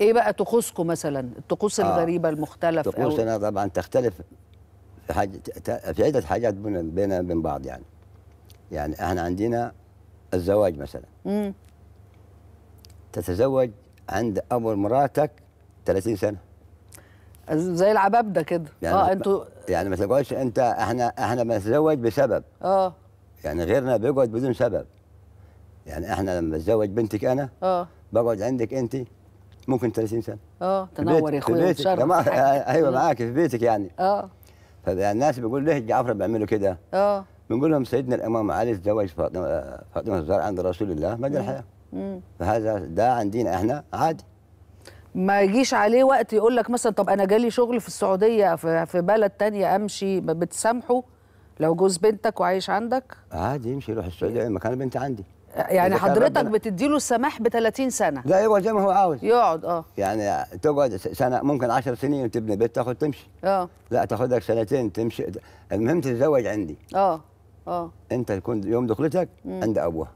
ايه بقى طقوسكم مثلا الطقوس آه الغريبه المختلفه طقوسنا طبعا تختلف في حاجه في عده حاجات بيننا وبين بعض يعني يعني احنا عندنا الزواج مثلا مم. تتزوج عند اول مراتك 30 سنه زي ده كده يعني اه انتوا يعني ما تقعدش انت احنا احنا بنتزوج بسبب اه يعني غيرنا بيقعد بدون سبب يعني احنا لما اتزوج بنتك انا اه بقعد عندك انت ممكن 30 سنه اه تنور يا اخويا وتشرف آه، ايوه معاك في بيتك يعني اه فالناس يعني بيقول ليه جعفر بيعملوا كده اه بنقول لهم سيدنا الامام علي تزوج فاطمه فاطمه الزهراء عند رسول الله مدى الحياه فهذا ده عندنا احنا عادي ما يجيش عليه وقت يقول لك مثلا طب انا جالي شغل في السعوديه في بلد تانية امشي بتسامحه لو جوز بنتك وعايش عندك عادي يمشي يروح السعوديه إيه. مكان بنتي عندي يعني حضرتك بتديله السماح ب 30 سنه لا يقعد أيوة، زي ما هو عاوز يقعد اه يعني تقعد سنه ممكن 10 سنين تبني بيت تاخد تمشي اه لا تاخدك سنتين تمشي المهم تتزوج عندي اه اه انت تكون يوم دخلتك عند ابوها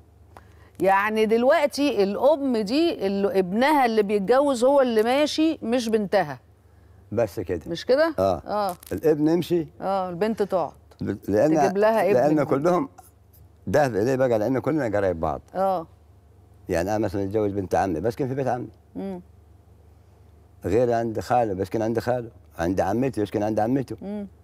يعني دلوقتي الام دي اللي ابنها اللي بيتجوز هو اللي ماشي مش بنتها بس كده مش كده اه اه الابن يمشي اه البنت تقعد لان تجيب لها ابن لان كلهم دافع ليه بقى لان كلنا قرايب بعض اه يعني انا مثلا اتجوز بنت عمي بسكن في بيت عمي امم غير عند خاله بسكن عند خاله عند عمتي بسكن عند عمته امم